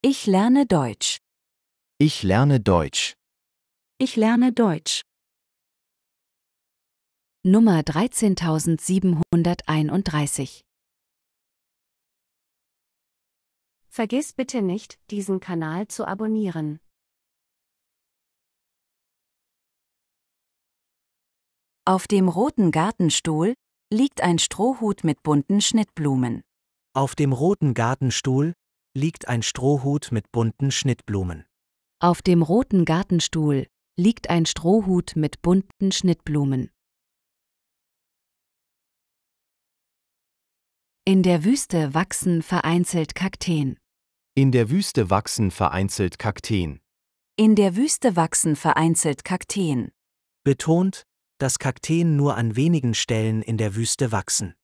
Ich lerne Deutsch. Ich lerne Deutsch. Ich lerne Deutsch. Nummer 13731. Vergiss bitte nicht, diesen Kanal zu abonnieren. Auf dem roten Gartenstuhl liegt ein Strohhut mit bunten Schnittblumen. Auf dem roten Gartenstuhl liegt ein Strohhut mit bunten Schnittblumen. Auf dem roten Gartenstuhl liegt ein Strohhut mit bunten Schnittblumen. In der Wüste wachsen vereinzelt Kakteen. In der Wüste wachsen vereinzelt Kakteen. In der Wüste wachsen vereinzelt Kakteen. Betont, dass Kakteen nur an wenigen Stellen in der Wüste wachsen.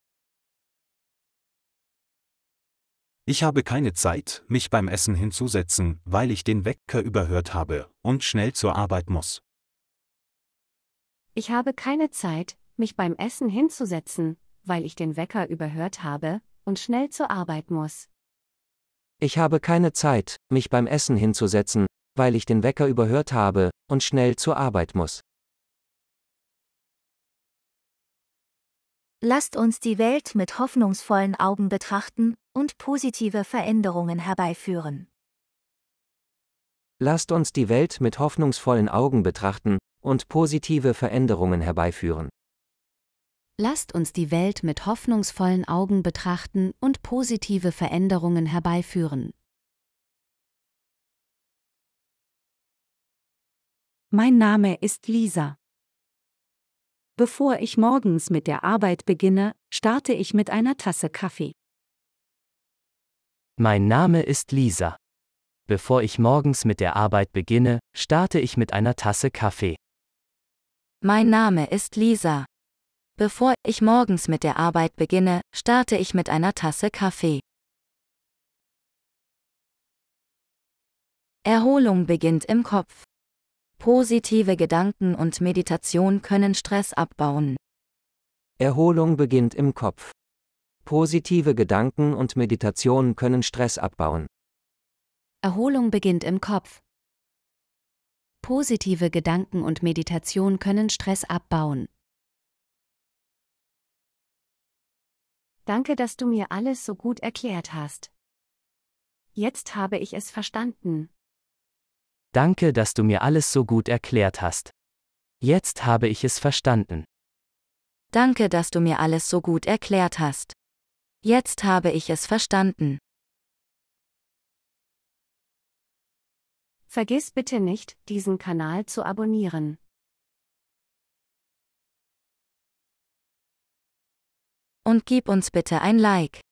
Ich habe keine Zeit, mich beim Essen hinzusetzen, weil ich den Wecker überhört habe und schnell zur Arbeit muss. Ich habe keine Zeit, mich beim Essen hinzusetzen, weil ich den Wecker überhört habe und schnell zur Arbeit muss. Ich habe keine Zeit, mich beim Essen hinzusetzen, weil ich den Wecker überhört habe und schnell zur Arbeit muss. Lasst uns die Welt mit hoffnungsvollen Augen betrachten und positive Veränderungen herbeiführen. Lasst uns die Welt mit hoffnungsvollen Augen betrachten und positive Veränderungen herbeiführen. Lasst uns die Welt mit hoffnungsvollen Augen betrachten und positive Veränderungen herbeiführen. Mein Name ist Lisa. Bevor ich morgens mit der Arbeit beginne, starte ich mit einer Tasse Kaffee. Mein Name ist Lisa. Bevor ich morgens mit der Arbeit beginne, starte ich mit einer Tasse Kaffee. Mein Name ist Lisa. Bevor ich morgens mit der Arbeit beginne, starte ich mit einer Tasse Kaffee. Erholung beginnt im Kopf. Positive Gedanken und Meditation können Stress abbauen. Erholung beginnt im Kopf. Positive Gedanken und Meditation können Stress abbauen. Erholung beginnt im Kopf. Positive Gedanken und Meditation können Stress abbauen. Danke, dass du mir alles so gut erklärt hast. Jetzt habe ich es verstanden. Danke, dass du mir alles so gut erklärt hast. Jetzt habe ich es verstanden. Danke, dass du mir alles so gut erklärt hast. Jetzt habe ich es verstanden. Vergiss bitte nicht, diesen Kanal zu abonnieren. Und gib uns bitte ein Like.